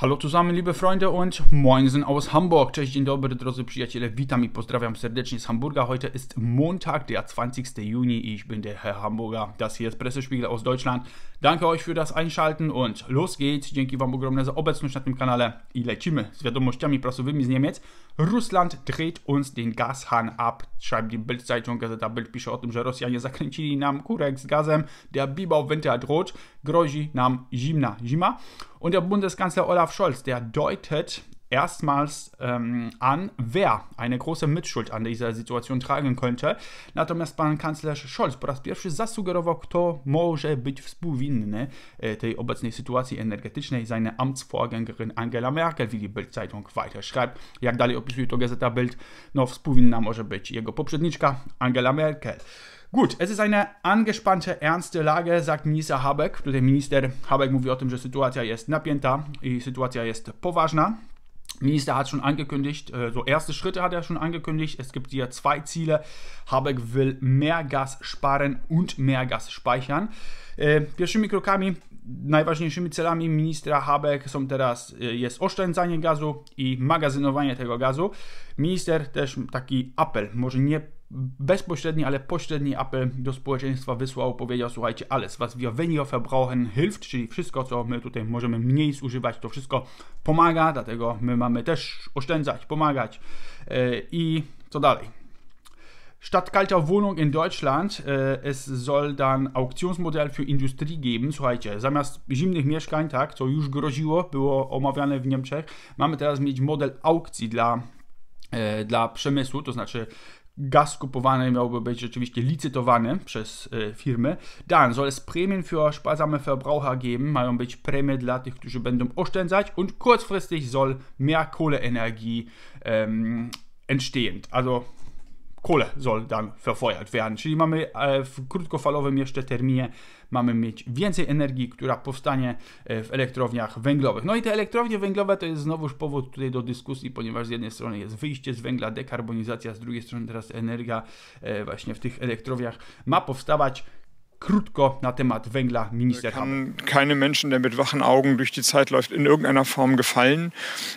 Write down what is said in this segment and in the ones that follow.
Hallo zusammen, liebe Freunde und Moinsen aus Hamburg. Cześć, dzień dobry drodzy przyjaciele, witam i pozdrawiam serdecznie z Hamburga. Heute ist Montag, der 20. Juni. Ich bin der Herr Hamburger. Das hier ist Pressespiegel aus Deutschland. Danke euch für das Einschalten und los geht's. Dzięki wam ogromne za obecność na tym kanale i lecimy z wiadomościami prasowymi z Niemiec. Russland dreht uns den Gashahn ab, schreibt die Bild-Zeitung. Gazeta Bild pisze o tym, że Rosjanie zakręcili nam kurek z gazem. Der Bibał Winter droht, grozi nam zimna zima. Und der Bundeskanzler Olaf Scholz, der deutet erstmals ähm, an, wer eine große Mitschuld an dieser Situation tragen könnte. Natomiast pan kanclerz Scholz po raz pierwszy zasugerował, kto może być współwinny e, tej obecnej sytuacji energetycznej. Seine Amtsvorgängerin Angela Merkel, wie die Bild-Zeitung weiter schreibt. Jak dalej opisuje to gazeta Bild, no współwinna może być jego poprzedniczka Angela Merkel. Gut, es ist eine angespannte, ernste Lage, sagt Minister Habeck. Tutaj minister Habeck mówi o tym, że sytuacja jest napięta i sytuacja jest poważna. Minister hat schon angekündigt, äh, so erste Schritte hat er schon angekündigt. Es gibt hier zwei Ziele. Habeck will mehr Gas sparen und mehr Gas speichern. Äh, pierwszymi krokami, najważniejszymi celami ministra Habeck są teraz e, jest oszczędzanie gazu i magazynowanie tego gazu. Minister też taki apel, może nie bezpośredni, ale pośredni apel do społeczeństwa wysłał, powiedział, słuchajcie, alles was wir weniger verbrauchen hilft, czyli wszystko, co my tutaj możemy mniej zużywać, to wszystko pomaga, dlatego my mamy też oszczędzać, pomagać e, i co dalej. Wohnung in Deutschland. E, es soll dann Auktionsmodell für Industrie geben. Słuchajcie, zamiast zimnych mieszkań, tak, co już groziło, było omawiane w Niemczech, mamy teraz mieć model aukcji dla, e, dla przemysłu, to znaczy Gas kupowany miałby być oczywiście licytowany przez e, firmy. Dann soll es Prämien für sparsame Verbraucher geben, mają być premie dla tych, którzy będą oszczędzać und kurzfristig soll mehr Kohleenergie ähm, entstehen. Also kule soll verfeuert werden. Czyli mamy e, w krótkofalowym jeszcze terminie mamy mieć więcej energii, która powstanie e, w elektrowniach węglowych. No i te elektrownie węglowe to jest znowuż powód tutaj do dyskusji, ponieważ z jednej strony jest wyjście z węgla, dekarbonizacja, z drugiej strony teraz energia e, właśnie w tych elektrowniach ma powstawać krótko na temat węgla minister kann keine Menschen, der mit wachen Augen durch die Zeit läuft, in irgendeiner Form gefallen.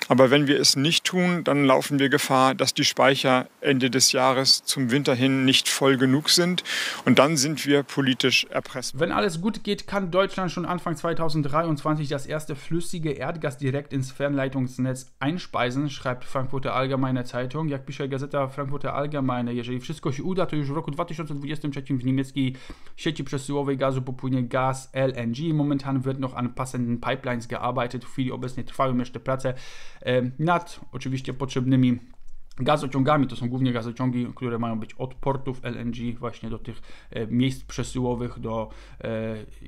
Aber wenn wir es nicht tun, dann laufen wir Gefahr, dass die Speicher Ende des Jahres zum Winter hin nicht voll genug sind. Und dann sind wir politisch erpresst. Wenn alles gut geht, kann Deutschland schon Anfang 2023 das erste flüssige Erdgas direkt ins Fernleitungsnetz einspeisen, schreibt Frankfurter Allgemeine Zeitung. Jak pisze Gazeta Frankfurter Allgemeine, jeżeli wszystko się uda, to już w roku 2023 w niemieckiej sieci przesyłowej gazu popłynie gaz LNG. Momentan wird noch an passenden pipelines gearbeitet. W chwili obecnej trwają jeszcze prace e, nad oczywiście potrzebnymi Gazociągami to są głównie gazociągi, które mają być od portów LNG właśnie do tych e, miejsc przesyłowych, do e,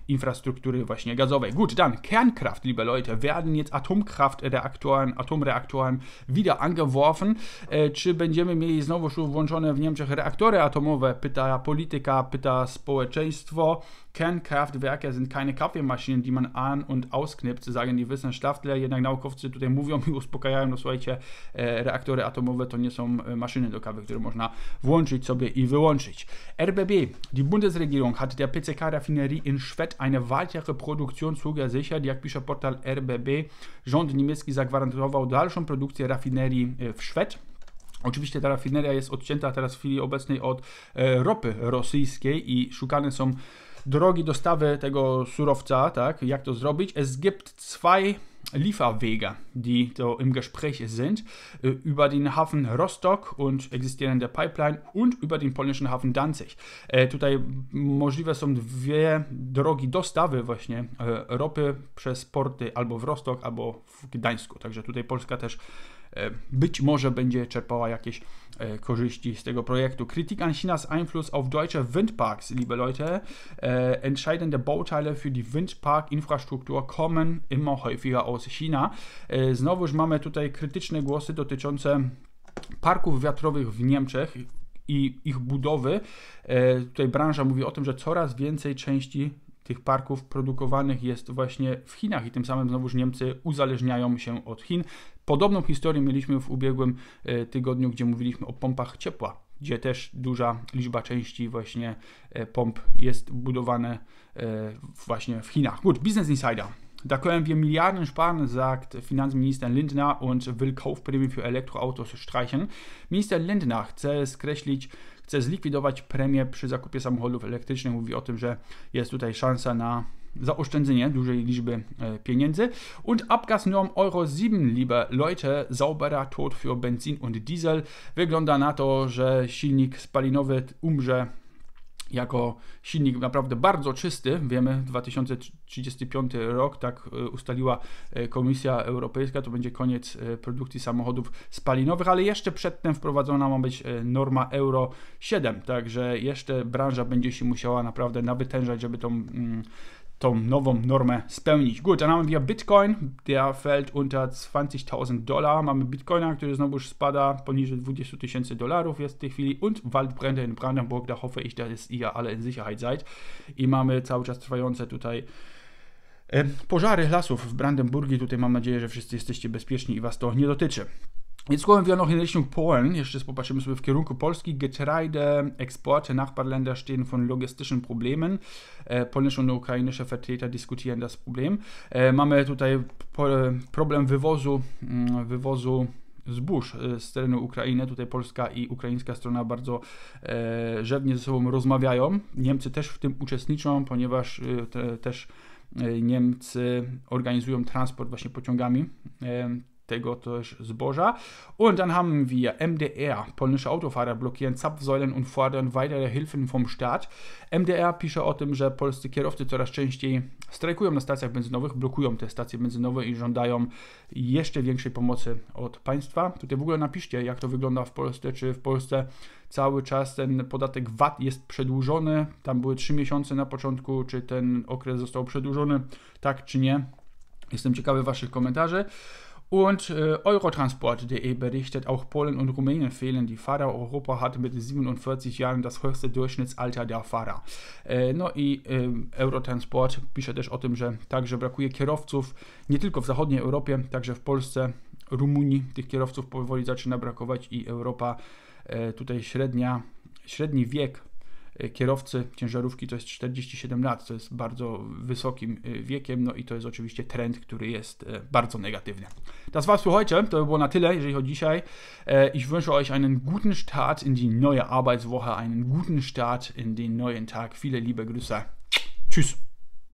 infrastruktury właśnie gazowej. Gut, dann Kernkraft, liebe Leute, werden jetzt Atomkraftreaktoren, Atomreaktoren wieder angeworfen. E, czy będziemy mieli znowu włączone w Niemczech reaktory atomowe? Pyta polityka, pyta społeczeństwo. Kernkraftwerke sind keine Kaffeemaschinen, die man an- und ausknippt, sagen die Wissenschaftler. Jednak naukowcy tutaj mówią i uspokajają, no słuchajcie, e, reaktory atomowe to stronie są e, maszyny do kawy, które można włączyć sobie i wyłączyć. RBB, die Bundesregierung hat der PCK-Raffinerie in Schwedt eine weitere Produktion zugesichert. Jak pisze portal RBB, rząd niemiecki zagwarantował dalszą produkcję rafinerii e, w Szwed. Oczywiście ta rafineria jest odcięta teraz w chwili obecnej od e, ropy rosyjskiej i szukane są drogi dostawy tego surowca, tak? Jak to zrobić? Es gibt zwei Lieferwege, die so im Gespräch sind, äh, über den Hafen Rostock und existierende Pipeline und über den polnischen Hafen Danzig. Äh, tutaj możliwe są dwie drogi dostawy właśnie e, ropy przez porty albo w Rostock, albo w Gdańsku. Także tutaj Polska też e, być może będzie czerpała jakieś E, korzyści z tego projektu. Kritik an Chinas Einfluss auf deutsche Windparks, liebe Leute. E, entscheidende Bauteile für die Windpark-Infrastruktur kommen immer häufiger aus China. E, znowuż mamy tutaj krytyczne głosy dotyczące parków wiatrowych w Niemczech i ich budowy. Tutaj branża mówi o tym, że coraz więcej części tych parków produkowanych jest właśnie w Chinach i tym samym znowuż Niemcy uzależniają się od Chin. Podobną historię mieliśmy w ubiegłym e, tygodniu, gdzie mówiliśmy o pompach ciepła, gdzie też duża liczba części właśnie e, pomp jest budowane e, właśnie w Chinach. Gut, Business Insider. Da tak können wir Milliarden sparen, sagt Finanzminister Lindner und will Kaufprämie für Elektroautos streichen. Minister Lindner chce skreślić, chce zlikwidować premię przy zakupie samochodów elektrycznych. Mówi o tym, że jest tutaj szansa na Zaoszczędzenie dużej liczby e, pieniędzy. Und norm Euro 7, liebe Leute, sauberer Tod für Benzin und Diesel. Wygląda na to, że silnik spalinowy umrze jako silnik naprawdę bardzo czysty. Wiemy, 2035 rok, tak e, ustaliła e, Komisja Europejska, to będzie koniec produkcji samochodów spalinowych, ale jeszcze przedtem wprowadzona ma być norma Euro 7, także jeszcze branża będzie się musiała naprawdę nawytężać, żeby tą. Mm, tą nową normę spełnić. Gut, dann haben wir Bitcoin, der fällt unter 20.000 Dollar. Mamy Bitcoina, który znowu spada poniżej 20.000 dolarów jest w tej chwili und Waldbrände in Brandenburg, da hoffe ich, dass ihr alle in Sicherheit seid. I mamy cały czas trwające tutaj e, pożary lasów w Brandenburgii. Tutaj mam nadzieję, że wszyscy jesteście bezpieczni i was to nie dotyczy. Więc głowę wioną in Richtung Polen, jeszcze popatrzymy sobie w kierunku Polski, Getreide, Exporte, Nachbarländer stehen von logistischen Problemen. E, polnische und ukrainische Vertreter diskutieren das Problem. E, mamy tutaj e, problem wywozu, mm, wywozu zbóż z terenu Ukrainy. Tutaj polska i ukraińska strona bardzo e, rzewnie ze sobą rozmawiają. Niemcy też w tym uczestniczą, ponieważ te, też Niemcy organizują transport właśnie pociągami tego też Zboża. Und dann haben wir MDR, polnische Autofahrer blockieren Zapfsäulen und fordern weitere Hilfen vom Staat. MDR pisze o tym, że polscy kierowcy coraz częściej strajkują na stacjach benzynowych, blokują te stacje benzynowe i żądają jeszcze większej pomocy od państwa. Tutaj w ogóle napiszcie, jak to wygląda w Polsce, czy w Polsce cały czas ten podatek VAT jest przedłużony, tam były 3 miesiące na początku, czy ten okres został przedłużony, tak czy nie. Jestem ciekawy Waszych komentarzy. Und äh, Eurotransport.de berichtet, auch Polen und Rumänien fehlen die Fahrer. Europa hat mit 47 Jahren das höchste Durchschnittsalter der Fahrer. E, no i e, Eurotransport pisze też o tym, że także brakuje kierowców nie tylko w zachodniej Europie, także w Polsce, Rumunii tych kierowców powoli zaczyna brakować i Europa e, tutaj średnia, średni wiek Y, kierowcy ciężarówki to jest 47 lat, co jest bardzo wysokim y, wiekiem, no i to jest oczywiście trend, który jest y, bardzo negatywny. Das war's für heute, to by było na tyle, jeżeli chodzi o dzisiaj. E, ich wünsche euch einen guten Start in die neue Arbeitswoche, einen guten Start in den neuen Tag. Viele liebe Grüße. Tschüss.